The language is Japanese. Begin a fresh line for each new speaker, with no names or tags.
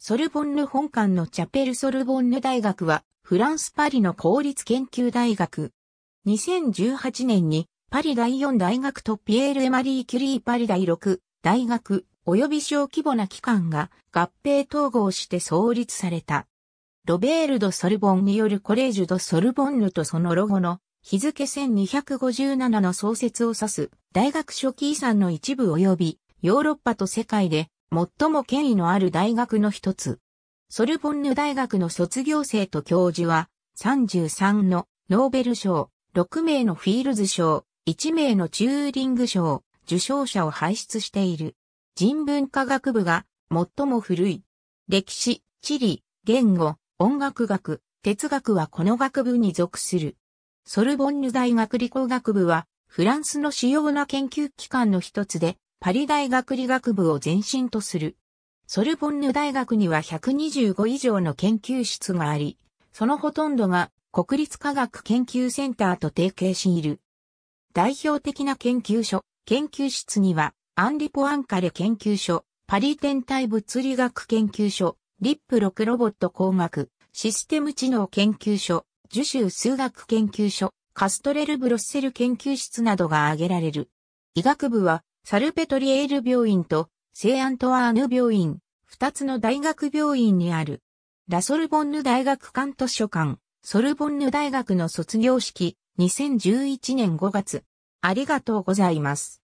ソルボンヌ本館のチャペルソルボンヌ大学は、フランスパリの公立研究大学。2018年に、パリ第4大学とピエール・エマリー・キュリーパリ第6大学、及び小規模な機関が合併統合して創立された。ロベール・ド・ソルボンによるコレージュ・ド・ソルボンヌとそのロゴの日付1257の創設を指す大学初期遺産の一部及びヨーロッパと世界で最も権威のある大学の一つ。ソルボンヌ大学の卒業生と教授は、33のノーベル賞、6名のフィールズ賞、1名のチューリング賞、受賞者を輩出している。人文科学部が最も古い。歴史、地理、言語、音楽学、哲学はこの学部に属する。ソルボンヌ大学理工学部は、フランスの主要な研究機関の一つで、パリ大学理学部を前身とする。ソルボンヌ大学には125以上の研究室があり、そのほとんどが国立科学研究センターと提携している。代表的な研究所、研究室には、アンリ・ポアンカレ研究所、パリ天体物理学研究所、リップ6ロボット工学、システム知能研究所、樹州数学研究所、カストレル・ブロッセル研究室などが挙げられる。医学部はサルペトリエール病院と聖アントワーヌ病院、二つの大学病院にある。ラソルボンヌ大学館図書館、ソルボンヌ大学の卒業式、2011年5月。ありがとうございます。